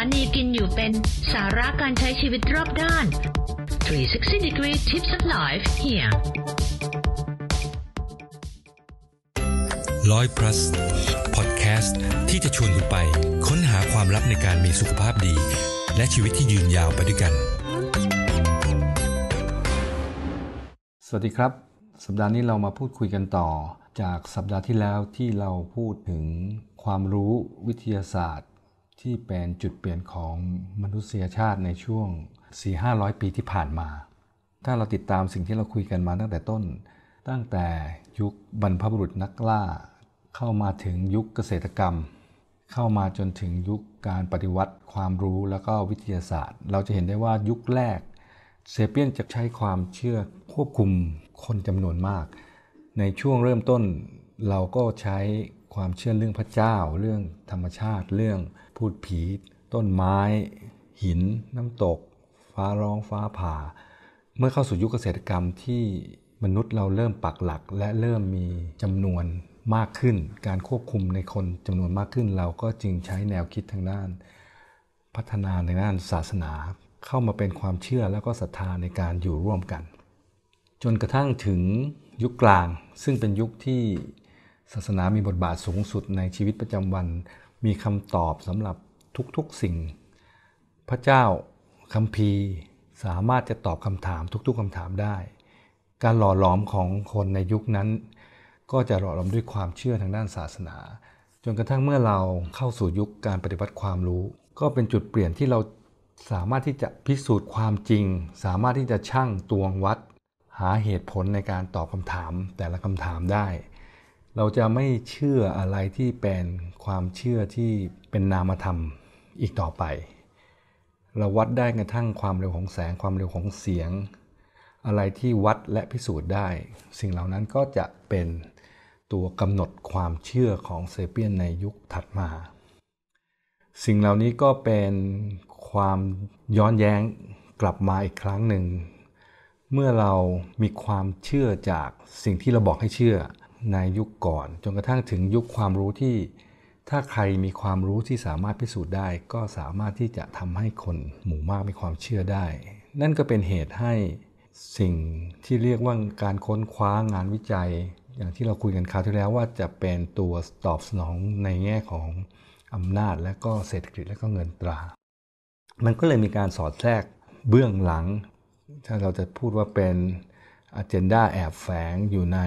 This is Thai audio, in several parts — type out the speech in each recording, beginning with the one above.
านีกินอยู่เป็นสาระการใช้ชีวิตรอบด้าน 360 degree tips of life here ร้อยพลัสพอดแคสต์ที่จะชวนคุณไปค้นหาความลับในการมีสุขภาพดี และชีวิตที่ยืนยาวไปด้วยกัน สวัสดีครับ สัปดาห์นี้เรามาพูดคุยกันต่อจากสัปดาห์ที่แล้วที่เราพูดถึงความรู้วิทยาศาสตร์ที่เป็นจุดเปลี่ยนของมนุษยชาติในช่วง 4-500 ปีที่ผ่านมา ถ้าเราติดตามสิ่งที่เราคุยกันมาตั้งแต่ต้น ตั้งแต่ยุคบรรพบุรุษนักล่า เข้ามาถึงยุคเกษตรกรรม เข้ามาจนถึงยุคการปฏิวัติความรู้แล้วก็วิทยาศาสตร์ เราจะเห็นได้ว่ายุคแรก เซเปียนจะใช้ความเชื่อควบคุมคนจำนวนมาก ในช่วงเริ่มต้น เราก็ใช้ความเชื่อเรื่องพระเจ้า เรื่องธรรมชาติเรื่องพูดผี ต้นไม้ หิน น้ำตก ฟ้าร้องฟ้าผ่า เมื่อเข้าสู่ยุคเกษตรกรรมที่มนุษย์เราเริ่มปักหลัก และเริ่มมีจำนวนมากขึ้น การควบคุมในคนจำนวนมากขึ้นเราก็จึงใช้แนวคิดทางด้าน พัฒนาในด้านศาสนาเข้ามาเป็นความเชื่อแล้วก็ศรัทธาในการอยู่ร่วมกัน จนกระทั่งถึงยุคกลางซึ่งเป็นยุคที่ศาสนามีบทบาทสูงสุดในชีวิตประจำวันมีคำตอบสำหรับทุกๆสิ่ง พระเจ้าคัมภีร์สามารถจะตอบคำถามทุกๆคำถามได้ การหล่อหลอมของคนในยุคนั้น ก็จะหล่อหลอมด้วยความเชื่อทางด้านศาสนา จนกระทั่งเมื่อเราเข้าสู่ยุคการปฏิบัติความรู้ ก็เป็นจุดเปลี่ยนที่เราสามารถที่จะพิสูจน์ความจริง สามารถที่จะชั่งตวงวัด หาเหตุผลในการตอบคำถามแต่ละคำถามได้เราจะไม่เชื่ออะไรที่เป็นความเชื่อที่เป็นนามธรรมอีกต่อไป เราวัดได้กระทั่งความเร็วของแสง ความเร็วของเสียง อะไรที่วัดและพิสูจน์ได้ สิ่งเหล่านั้นก็จะเป็นตัวกำหนดความเชื่อของเซเปียนในยุคถัดมา สิ่งเหล่านี้ก็เป็นความย้อนแย้งกลับมาอีกครั้งหนึ่ง เมื่อเรามีความเชื่อจากสิ่งที่เราบอกให้เชื่อในยุคก่อน จนกระทั่งถึงยุคความรู้ที่ถ้าใครมีความรู้ที่สามารถพิสูจน์ได้ ก็สามารถที่จะทำให้คนหมู่มาก มีความเชื่อได้ นั่นก็เป็นเหตุให้สิ่งที่เรียกว่าการค้นคว้างานวิจัย อย่างที่เราคุยกันคราวที่แล้วว่าจะเป็นตัวตอบสนองในแง่ของอำนาจและก็เศรษฐกิจและก็เงินตรา มันก็เลยมีการสอดแทรกเบื้องหลังถ้าเราจะพูดว่าเป็นอเจนดาแอบแฝงอยู่ใน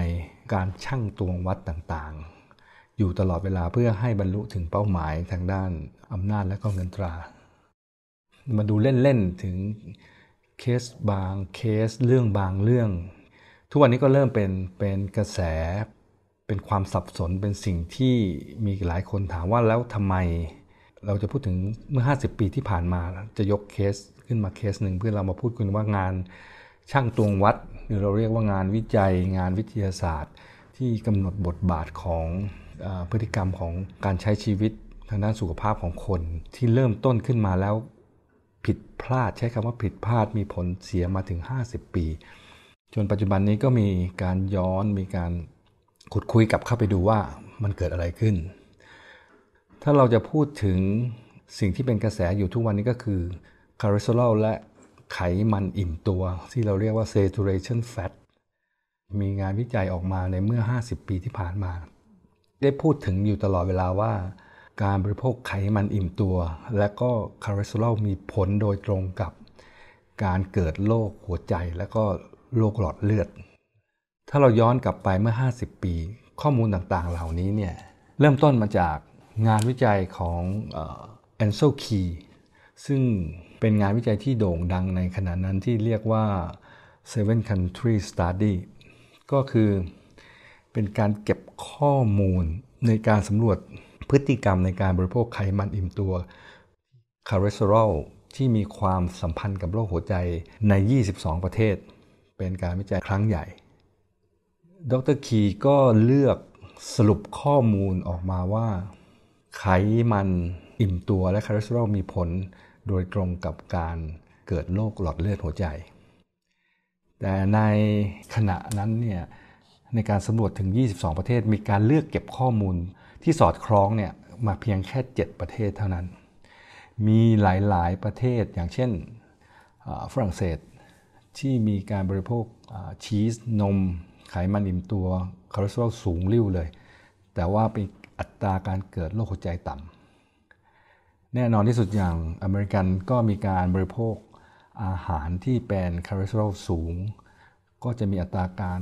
การชั่งตวงวัดต่างๆ อยู่ตลอดเวลาเพื่อให้บรรลุถึงเป้าหมายทางด้านอำนาจและก็เงินตรา มาดูเล่นๆ ถึงเคสบางเคส เรื่องบางเรื่อง ทุกวันนี้ก็เริ่มเป็นเป็นกระแสเป็นความสับสนเป็นสิ่งที่มีหลายคนถามว่า แล้วทำไม เราจะพูดถึงเมื่อ 50 ปีที่ผ่านมาจะยกเคสขึ้นมาเคสหนึ่งเพื่อเรามาพูดกันว่างานช่างตวงวัดือเราเรียกว่างานวิจัยงานวิทยาศาสตร์ ที่กำหนดบทบาทของอพฤติกรรมของการใช้ชีวิตทางด้านสุขภาพของคนที่เริ่มต้นขึ้นมาแล้วผิดพลาดใช้คำว่าผิดพลาดมีผลเสียมาถึง 50 ปี จนปัจจุบันนี้ก็มีการย้อนมีการขุดคุยกับเข้าไปดูว่ามันเกิดอะไรขึ้น ถ้าเราจะพูดถึงสิ่งที่เป็นกระแสอยู่ทุกวันนี้ก็คือคอเลสเตอรอลและไขมันอิ่มตัว ที่เราเรียกว่า saturation fat มีงานวิจัยออกมาในเมื่อ 50 ปีที่ผ่านมา ได้พูดถึงอยู่ตลอดเวลาว่า การบริโภคไขมันอิ่มตัว และก็คาร์เลสเตอรอลมีผลโดยตรงกับ การเกิดโรคหัวใจและก็โรคหลอดเลือด ถ้าเราย้อนกลับไปเมื่อ 50 ปีข้อมูลต่างๆเหล่านี้เนี่ยเริ่มต้นมาจากงานวิจัยของแอนโซคีซึ่งเป็นงานวิจัยที่โด่งดังในขณะนั้นที่เรียกว่า Seven Country Study ก็คือเป็นการเก็บข้อมูลในการสำรวจพฤติกรรมในการบริโภคไขมันอิ่มตัวคอเลสเตอรอลที่มีความสัมพันธ์กับโรคหัวใจใน 22 ประเทศ เป็นการวิจัยครั้งใหญ่ ดร คี ก็เลือกสรุปข้อมูลออกมาว่า ไขมันอิ่มตัวและคอเลสเตอรอลมีผลโดยตรงกับการเกิดโรคหลอดเลือดหัวใจ แต่ในขณะนั้นเนี่ยในการสำรวจถึง 22 ประเทศมีการเลือกเก็บข้อมูลที่สอดคล้องเนี่ยมาเพียงแค่ 7 ประเทศเท่านั้น มีหลายๆ ประเทศอย่างเช่นฝรั่งเศสที่มีการบริโภคชีสนม ไขมันอิ่มตัวคอเลสเตอรอลสูงริ้วเลย แต่ว่าเป็นอัตราการเกิดโรคหัวใจต่ำแน่นอนที่สุดอย่างอเมริกันก็มีการบริโภคอาหารที่เป็นคอเลสเตอรอลสูงก็จะมีอัตราการ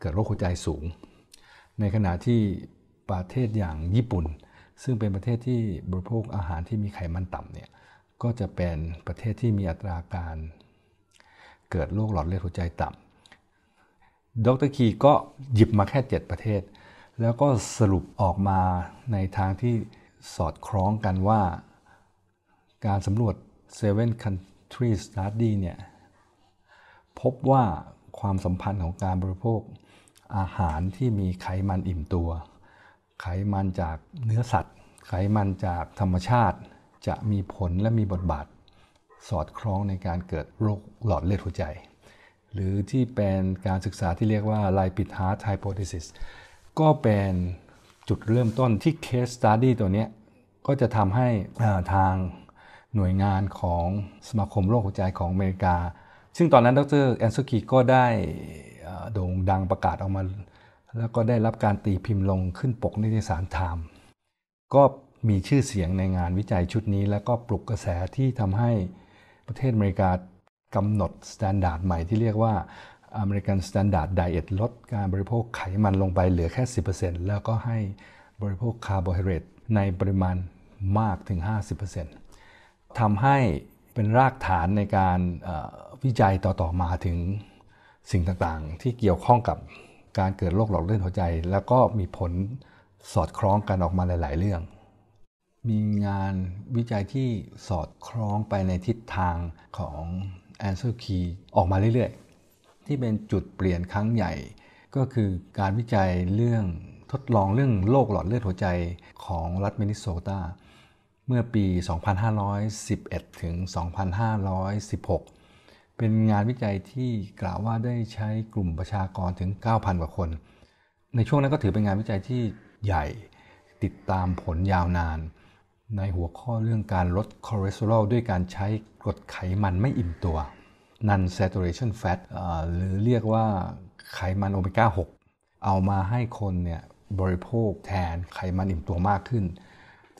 เกิดโรคหัวใจสูง ในขณะที่ประเทศอย่างญี่ปุ่น ซึ่งเป็นประเทศที่บริโภคอาหารที่มีไขมันต่ำเนี่ยก็จะเป็นประเทศที่มีอัตราการเกิดโรคหลอดเลือดหัวใจต่ำดรคีก็หยิบมาแค่7 ประเทศ แล้วก็สรุปออกมาในทางที่สอดคล้องกันว่าการสำรวจ Seven Country Study เนี่ยพบว่าความสัมพันธ์ของการบริโภค อาหารที่มีไขมันอิ่มตัว ไขมันจากเนื้อสัตว์ ไขมันจากธรรมชาติ จะมีผลและมีบทบาท สอดคล้องในการเกิดโรคหลอดเลือดหัวใจ หรือที่เป็นการศึกษาที่เรียกว่าไลปิดฮาร์ทไฮโปทิซิสก็เป็นจุดเริ่มต้นที่เคสสตร์ดี้ตัวนี้ก็จะทำให้ทางหน่วยงานของสมาคมโรคหัวใจของอเมริกา ซึ่งตอนนั้นดรแอนซูกีก็ได้โด่งดังประกาศออกมา แล้วก็ได้รับการตีพิมพ์ลงขึ้นปกนิตยสารไทม์ก็มีชื่อเสียงในงานวิจัยชุดนี้ แล้วก็ปลุกกระแสที่ทำให้ประเทศอเมริกากำหนดมาตรฐานใหม่ที่เรียกว่า American Standard Diet ลดการบริโภคไขมันลงไปเหลือแค่ 10%แล้วก็ให้บริโภคคาร์โบไฮเดรตในปริมาณมากถึง 50%ทำให้เป็นรากฐานในการวิจัยต่อ ๆ มาถึงสิ่งต่าง ๆ ที่เกี่ยวข้องกับการเกิดโรคหลอดเลือดหัวใจ แล้วก็มีผลสอดคล้องกันออกมาหลาย ๆ เรื่อง มีงานวิจัยที่สอดคล้องไปในทิศทางของอนเซอร์คีออกมาเรื่อย ๆ ที่เป็นจุดเปลี่ยนครั้งใหญ่ก็คือการวิจัยเรื่องทดลองเรื่องโรคหลอดเลือดหัวใจของรัฐมินนิโซตาเมื่อปี 2511 ถึง 2516 เป็นงานวิจัยที่กล่าวว่าได้ใช้กลุ่มประชากรถึง 9,000 กว่าคน ในช่วงนั้นก็ถือเป็นงานวิจัยที่ใหญ่ติดตามผลยาวนาน ในหัวข้อเรื่องการลดคอเลสเตอรอลด้วยการใช้กรดไขมันไม่อิ่มตัว non saturation fat หรือเรียกว่าไขมันโอเมก้า6เอามาให้คนเนี่ยบริโภคแทนไขมันอิ่มตัวมากขึ้น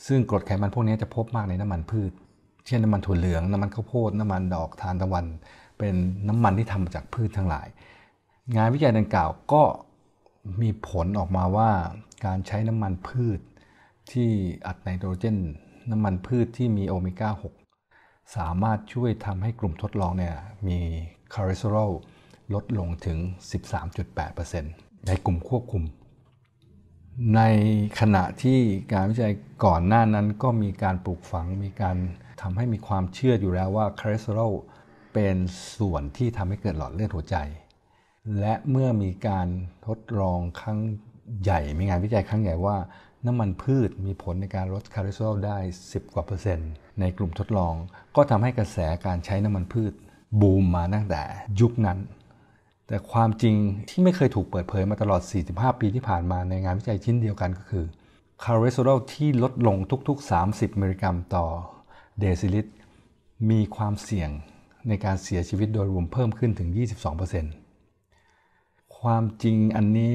ซึ่งกรดไขมันพวกนี้จะพบมากในน้ำมันพืช เช่นน้ำมันถั่วเหลืองน้ำมันข้าวโพดน้ำมันดอกทานตะวัน เป็นน้ำมันที่ทำจากพืชทั้งหลาย งานวิจัยดังกล่าวก็มีผลออกมาว่าการใช้น้ำมันพืชที่อัดไนโตรเจน น้ำมันพืชที่มีโอเมก้า 6 สามารถช่วยทำให้กลุ่มทดลองเนี่ยมีคอเลสเตอรอลลดลงถึง 13.8%ในกลุ่มควบคุมในขณะที่การวิจัยก่อนหน้านั้นก็มีการปลูกฝังมีการทำให้มีความเชื่ออยู่แล้วว่าคอเลสเตอรอลเป็นส่วนที่ทำให้เกิดหลอดเลือดหัวใจ และเมื่อมีการทดลองครั้งใหญ่มีงานวิจัยครั้งใหญ่ว่า น้ำมันพืชมีผลในการลดคอเลสเตอรอลได้ 10 กว่าเปอร์เซ็นต์ในกลุ่มทดลอง ก็ทำให้กระแสการใช้น้ำมันพืชบูมมาตั้งแต่ยุคนั้นแต่ความจริงที่ไม่เคยถูกเปิดเผยมาตลอด 45 ปีที่ผ่านมาในงานวิจัยชิ้นเดียวกันก็คือคอเลสเตอรอลที่ลดลงทุกๆ 30 มิลลิกรัมต่อเดซิลิตรมีความเสี่ยงในการเสียชีวิตโดยรวมเพิ่มขึ้นถึง 22%ความจริงอันนี้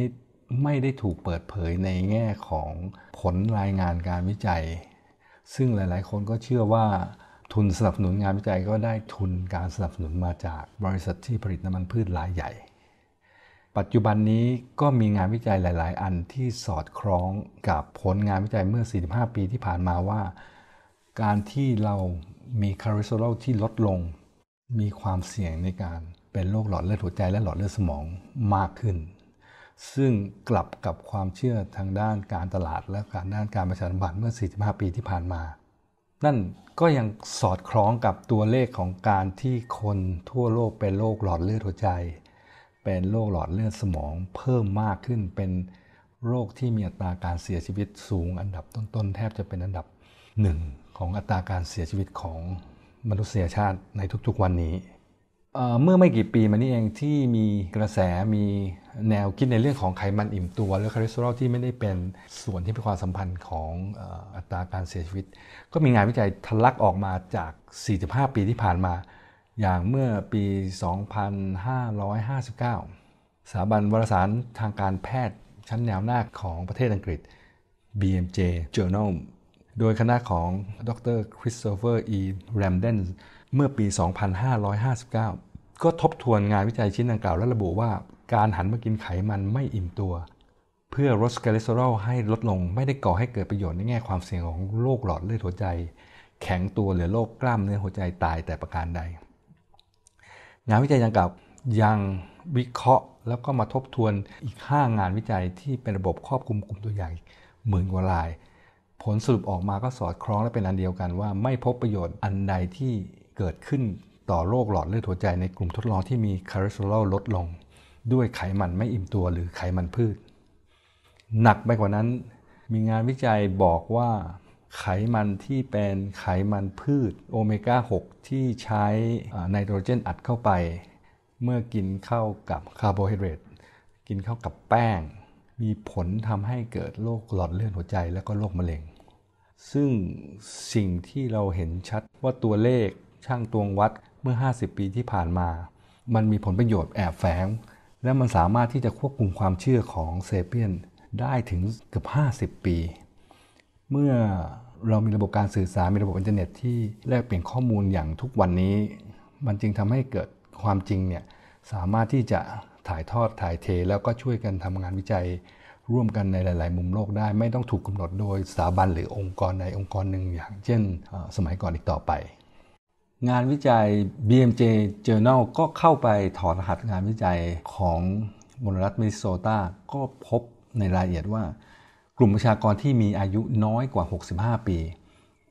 ไม่ได้ถูกเปิดเผยในแง่ของผลรายงานการวิจัย ซึ่งหลายๆคนก็เชื่อว่าทุนสนับสนุนงานวิจัยก็ได้ทุนการสนับสนุนมาจากบริษัทที่ผลิตน้ำมันพืชรายใหญ่ ปัจจุบันนี้ก็มีงานวิจัยหลายๆ อันที่สอดคล้องกับผลงานวิจัยเมื่อ 45 ปีที่ผ่านมาว่าการที่เรามีคอเลสเตอรอลที่ลดลง มีความเสี่ยงในการเป็นโรคหลอดเลือดหัวใจและหลอดเลือดสมองมากขึ้น ซึ่งกลับกับความเชื่อทางด้านการตลาด และการด้านการประชาสัมพันธ์เมื่อ 45 ปีที่ผ่านมานั่นก็ยังสอดคล้องกับตัวเลขของการที่คนทั่วโลกเป็นโรคหลอดเลือดหัวใจ เป็นโรคหลอดเลือดสมองเพิ่มมากขึ้นเป็นโรคที่มีอัตราการเสียชีวิตสูงอันดับต้นๆแทบจะเป็นอันดับหนึ่งของอัตราการเสียชีวิตของมนุษยชาติในทุกๆวันนี้เมื่อไม่กี่ปีมานี้เองที่มีกระแสมีแนวคิดในเรื่องของไขมันอิ่มตัวและคอเลสเตอรอลที่ไม่ได้เป็นส่วนที่มีความสัมพันธ์ของอัตราการเสียชีวิต ก็มีงานวิจัยทะลักออกมาจาก 45 ปีที่ผ่านมา อย่างเมื่อปี 2559 สถาบันวารสารทางการแพทย์ชั้นแนวหน้าของประเทศอังกฤษ BMJ Journal โดยคณะของดรคริสโตเฟอร์อีแรมเดนเมื่อปี 2559 ก็ทบทวนงานวิจัยชิ้นดังกล่าวและระบุว่า การหันมากินไขมันไม่อิ่มตัว เพื่อลดคอเลสเตอรอลให้ลดลงไม่ได้ก่อให้เกิดประโยชน์ในแง่ความเสี่ยงของโรคหลอดเลือดหัวใจ แข็งตัวหรือโรคกล้ามเนื้อหัวใจตายแต่ประการใด งานวิจัยดังกล่าวยังวิเคราะห์แล้วก็มาทบทวนอีก5งานวิจัยที่เป็นระบบครอบคลุมกลุ่มตัวอย่างหมื่นกว่ารายผลสรุปออกมาก็สอดคล้องและเป็นอันเดียวกันว่าไม่พบประโยชน์อันใดที่เกิดขึ้นต่อโรคหลอดเลือดหัวใจในกลุ่มทดลองที่มีคอเลสเตอรอลลดลง ด้วยไขมันไม่อิ่มตัวหรือไขมันพืชหนักไปกว่านั้นมีงานวิจัยบอกว่าไขมันที่เป็นไขมันพืช โอเมก้า6 ที่ใช้ไนโตรเจนอัดเข้าไป เมื่อกินเข้ากับคาร์โบไฮเดรตกินเข้ากับแป้ง มีผลทำให้เกิดโรคหลอดเลือดหัวใจ และก็โรคมะเร็งซึ่งสิ่งที่เราเห็นชัดว่าตัวเลขช่างตวงวัดเมื่อ 50 ปีที่ผ่านมา มันมีผลประโยชน์แอบแฝง และมันสามารถที่จะควบคุมความเชื่อของเซเปียนได้ถึงเกือบ50 ปี เมื่อเรามีระบบการสื่อสาร มีระบบอินเทอร์เน็ตที่แลกเปลี่ยนข้อมูลอย่างทุกวันนี้ มันจึงทำให้เกิดความจริงเนี่ยสามารถที่จะถ่ายทอดถ่ายเทแล้วก็ช่วยกันทำงานวิจัยร่วมกันในหลายๆ มุมโลกได้ ไม่ต้องถูกกำหนดโดยสถาบันหรือองค์กรในองค์กรหนึ่งอย่างเช่นสมัยก่อนอีกต่อไป งานวิจัย BMJ Journal ก็เข้าไปถอดรหัสงานวิจัยของมนรัฐมิโซตาก็พบในรายละเอียดว่า กลุ่มประชากรที่มีอายุน้อยกว่า 65 ปี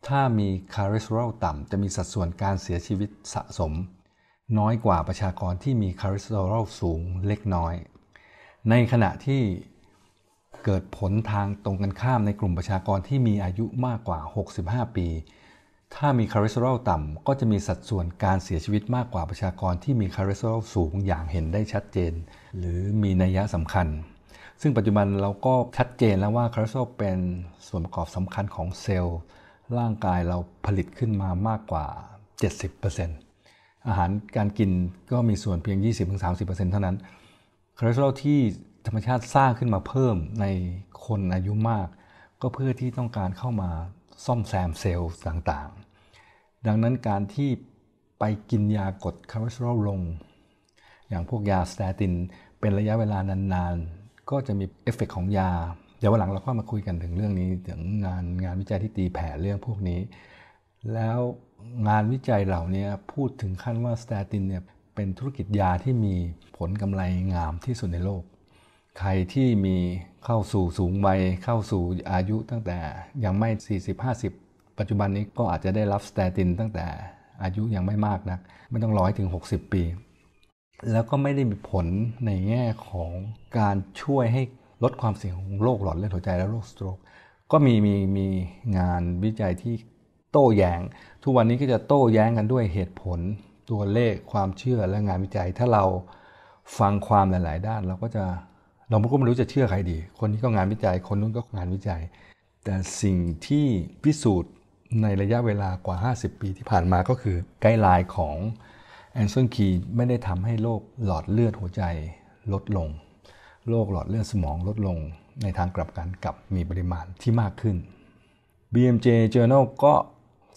ถ้ามีคาร์เรสเตอรอลต่ำ จะมีสัดส่วนการเสียชีวิตสะสม น้อยกว่าประชากรที่มีคาร์เรสเตอรอลสูงเล็กน้อย ในขณะที่เกิดผลทางตรงกันข้ามในกลุ่มประชากรที่มีอายุมากกว่า 65 ปี ถ้ามีคอเลสเตอรอลต่ำก็จะมีสัดส่วนการเสียชีวิตมากกว่าประชากรที่มีคอเลสเตอรอลสูงอย่างเห็นได้ชัดเจน หรือมีนัยยะสำคัญ ซึ่งปัจจุบันเราก็ชัดเจนแล้วว่าคอเลสเตอรอลเป็นส่วนประกอบสำคัญของเซลล์ร่างกายเราผลิตขึ้นมามากกว่า 70%อาหารการกินก็มีส่วนเพียง 20-30%เท่านั้น คอเลสเตอรอลที่ธรรมชาติสร้างขึ้นมาเพิ่มในคนอายุมาก ก็เพื่อที่ต้องการเข้ามาซ่อมแซมเซลล์ต่าง ๆ ดังนั้นการที่ไปกินยากดคอเลสเตอรอลลง อย่างพวกยาสเตตินเป็นระยะเวลานาน ๆ ก็จะมีเอฟเฟกของยา เดี๋ยววันหลังเราก็มาคุยกันถึงเรื่องนี้ ถึงงานงานวิจัยที่ตีแผ่เรื่องพวกนี้ แล้วงานวิจัยเหล่านี้พูดถึงขั้นว่าสเตตินเนี่ยเป็นธุรกิจยาที่มีผลกำไรงามที่สุดในโลกใครที่มีเข้าสู่สูงวัยเข้าสู่อายุตั้งแต่ยังไม่40-50ปัจจุบันนี้ก็อาจจะได้รับสเตตินตั้งแต่อายุยังไม่มากนะักไม่ต้องร้อยถึง60ปี แล้วก็ไม่ได้มีผลในแง่ของการช่วยให้ลดความเสี่ยงของโรคหลอดเลือดหัวใจและโรคสโตรก ก็มีมีมีงานวิจัยที่โต้แยง้งทุกวันนี้ก็จะโต้แย้งกันด้วยเหตุผล ตัวเลขความเชื่อและงานวิจัยถ้าเราฟังความหลายๆด้านเราก็จะเราก็ไม่รู้จะเชื่อใครดี คนนี้ก็งานวิจัย คนนู้นก็งานวิจัย แต่สิ่งที่พิสูจน์ในระยะเวลากว่า 50 ปีที่ผ่านมาก็คือ ไกด์ไลน์ของแอนซอนคีไม่ได้ทำให้โรคหลอดเลือดหัวใจลดลง โรคหลอดเลือดสมองลดลงในทางกลับกันกับมีปริมาณที่มากขึ้น BMJ Journal ก็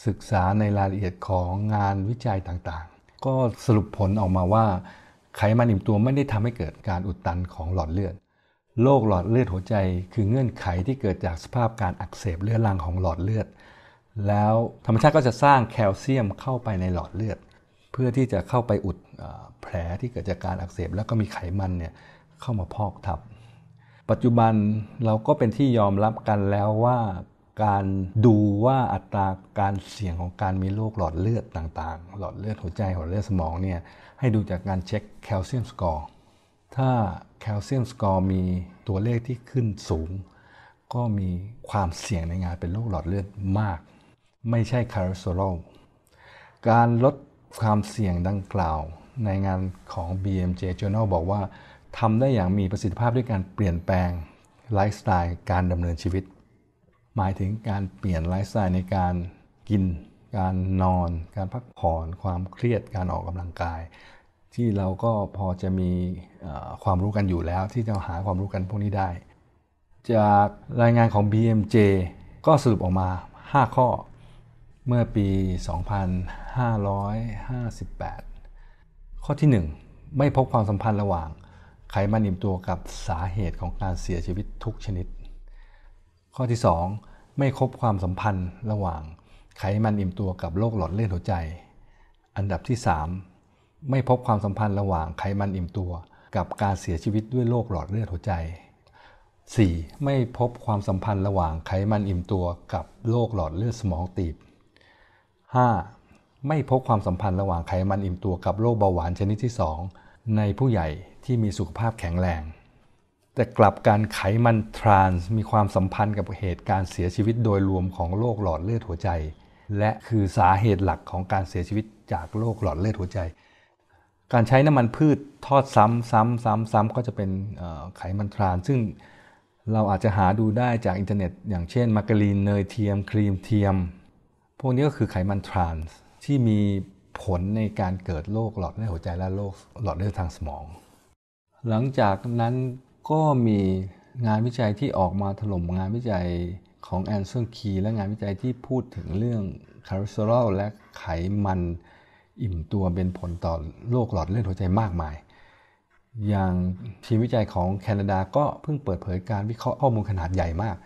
ศึกษาในรายละเอียดของงานวิจัยต่างๆ ก็สรุปผลออกมาว่าไขมันอิ่มตัวไม่ได้ทำให้เกิดการอุดตันของหลอดเลือด โรคหลอดเลือดหัวใจ คือเงื่อนไขที่เกิดจากสภาพการอักเสบเลือดลังของหลอดเลือด แล้วธรรมชาติก็จะสร้างแคลเซียมเข้าไปในหลอดเลือด เพื่อที่จะเข้าไปอุดแผลที่เกิดจากการอักเสบแล้วก็มีไขมันเนี่ยเข้ามาพอกทับ ปัจจุบันเราก็เป็นที่ยอมรับกันแล้วว่าการดูว่าอัตราการเสี่ยงของการมีโรคหลอดเลือดต่างๆ หลอดเลือดหัวใจ หลอดเลือดสมอง เนี่ย ให้ดูจากการเช็คแคลเซียมสกอร์ ถ้าแคลเซียมสกอร์มีตัวเลขที่ขึ้นสูง ก็มีความเสี่ยงในงานเป็นโรคหลอดเลือดมาก ไม่ใช่คอเลสเตอรอลการลดความเสี่ยงดังกล่าวในงานของ BMJ Journal บอกว่าทำได้อย่างมีประสิทธิภาพด้วยการเปลี่ยนแปลง ไลฟ์สไตล์การดำเนินชีวิตหมายถึงการเปลี่ยนไลฟ์สไตล์ในการกิน การนอน การพักผ่อน ความเครียดการออกกำลังกาย ที่เราก็พอจะมีความรู้กันอยู่แล้วที่จะหาความรู้กันพวกนี้ได้ จากรายงานของ BMJ ก็สรุปออกมา 5 ข้อ เมื่อปี 2558 ข้อที่ 1 ไม่พบความสัมพันธ์ระหว่างไขมันอิ่มตัวกับสาเหตุของการเสียชีวิตทุกชนิดข้อที่2ไม่คบความสัมพันธ์ระหว่างไขมันอิ่มตัวกับโรคหลอดเลือดหัวใจ อันดับที่3ไม่พบความสัมพันธ์ระหว่างไขมันอิ่มตัวกับการเสียชีวิตด้วยโรคหลอดเลือดหัวใจ 4. ไม่พบความสัมพันธ์ระหว่างไขมันอิ่มตัวกับโรคหลอดเลือดสมองตีบ 5. ไม่พบความสัมพันธ์ระหว่างไขมันอิ่มตัวกับโรคเบาหวานชนิดที่ 2 ในผู้ใหญ่ที่มีสุขภาพแข็งแรงแต่กลับการไขมันทรานส์มีความสัมพันธ์กับเหตุการณ์เสียชีวิตโดยรวมของโรคหลอดเลือดหัวใจ และคือสาเหตุหลักของการเสียชีวิตจากโรคหลอดเลือดหัวใจ การใช้น้ำมันพืชทอดซ้ำซ้ำซ้ำซ้ำก็จะเป็นไขมันทรานซึ่งเราอาจจะหาดูได้จากอินเทอร์เน็ต อย่างเช่นมาการีนเนยเทียมครีมเทียมพวกนี้ก็คือไขมันทรานส์ที่มีผลในการเกิดโรคหลอดเลือดหัวใจและโรคหลอดเลือดทางสมอง หลังจากนั้นก็มีงานวิจัยที่ออกมาถล่มงานวิจัยของแอนเซอรคีและงานวิจัยที่พูดถึงเรื่องคอเลสเตอรอลและไขมันอิ่มตัวเป็นผลต่อโรคหลอดเลือดหัวใจมากมาย อย่างทีมวิจัยของแคนาดาก็เพิ่งเปิดเผยการวิเคราะห์ข้อมูลขนาดใหญ่มาก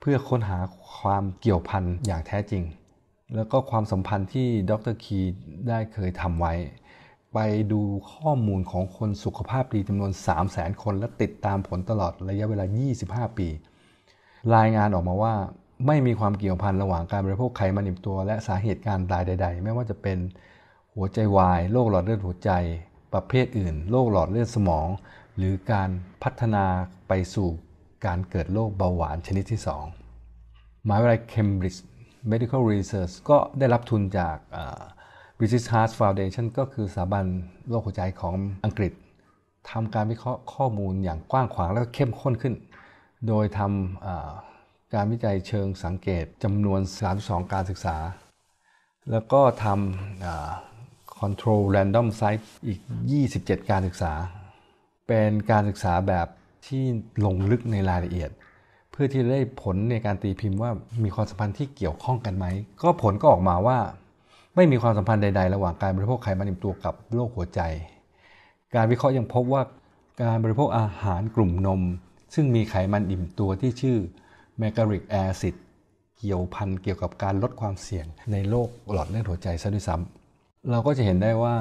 เพื่อค้นหาความเกี่ยวพันอย่างแท้จริง แล้วก็ความสัมพันธ์ที่ดรคีได้เคยทำไว้ไปดูข้อมูลของคนสุขภาพดีจำนวน 3 0 0แสนคนและติดตามผลตลอดระยะเวลา 25 ปี รายงานออกมาว่าไม่มีความเกี่ยวพันระหว่างการบริโภคไขมันอิ่มตัว และสาเหตุการตายใดๆ ไม่ว่าจะเป็นหัวใจวายโรคหลอดเลือดหัวใจ ประเภทอื่นโรคหลอดเลือดสมอง หรือการพัฒนาไปสู่การเกิดโรคเบาหวานชนิดที่ 2มหาวิทยาลัย Cambridge Medical Research ก็ได้รับทุนจาก British Heart Foundation ก็คือสถาบันโรคหัวใจของอังกฤษทำการวิเคราะห์ข้อมูลอย่างกว้างขวางและเข้มข้นขึ้น โดยทำการวิจัยเชิงสังเกตจำนวน 32 การศึกษา แล้วก็ทำ control random site อีก 27 การศึกษา เป็นการศึกษาแบบที่ลงลึกในรายละเอียด เพื่อที่จะได้ผลในการตีพิมพ์ว่ามีความสัมพันธ์ที่เกี่ยวข้องกันไหมก็ผลก็ออกมาว่าไม่มีความสัมพันธ์ใด ๆ ระหว่างการบริโภคไขมันอิ่มตัวกับโรคหัวใจ การวิเคราะห์ยังพบว่าการบริโภคอาหารกลุ่มนม ซึ่งมีไขมันอิ่มตัวที่ชื่อ m e g a r i c acid เกี่ยวพันเกี่ยวกับการลดความเสี่ยง ในโรคหลอดเลือดหัวใจซะด้วยซ้ำเราก็จะเห็นได้ว่า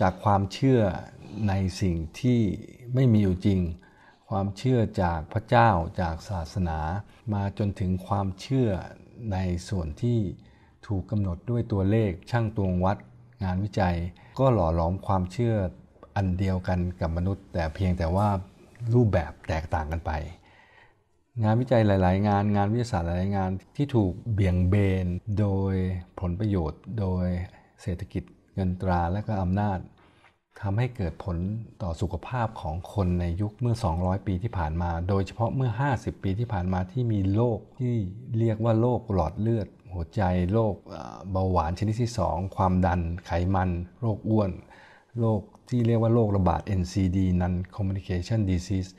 จากความเชื่อในสิ่งที่ไม่มีอยู่จริง ความเชื่อจากพระเจ้าจากศาสนา มาจนถึงความเชื่อในส่วนที่ถูกกำหนดด้วยตัวเลขช่างตวงวัดงานวิจัยก็หล่อหลอมความเชื่ออันเดียวกันกับมนุษย์ แต่เพียงแต่ว่ารูปแบบแตกต่างกันไป งานวิจัยหลาย ๆ งานงานวิทยาศาสตร์หลายงานที่ถูกเบี่ยงเบนโดยผลประโยชน์โดยเศรษฐกิจเงินตราและก็อำนาจทำให้เกิดผลต่อสุขภาพของคนในยุคเมื่อ 200 ปีที่ผ่านมา โดยเฉพาะเมื่อ 50 ปีที่ผ่านมาที่มีโรคที่เรียกว่าโรคหลอดเลือดหัวใจโรคเบาหวานชนิดที่ 2 ความดัน ไขมัน โรคอ้วนโรคที่เรียกว่าโรคระบาด NCD non communication disease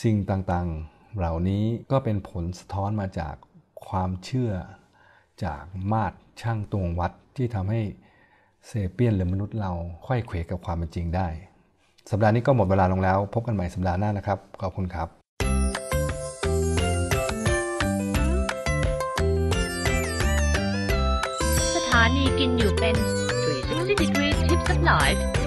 สิ่งต่างๆ เหล่านี้ก็เป็นผลสะท้อนมาจากความเชื่อจากมาตรช่างตวงวัดที่ทำให้เซเปียนหรือมนุษย์เราค่อยเขวกับความเป็นจริงได้ สัปดาห์นี้ก็หมดเวลาลงแล้ว พบกันใหม่สัปดาห์หน้านะครับ ขอบคุณครับกินอยู่เป็น360 degrees tips of life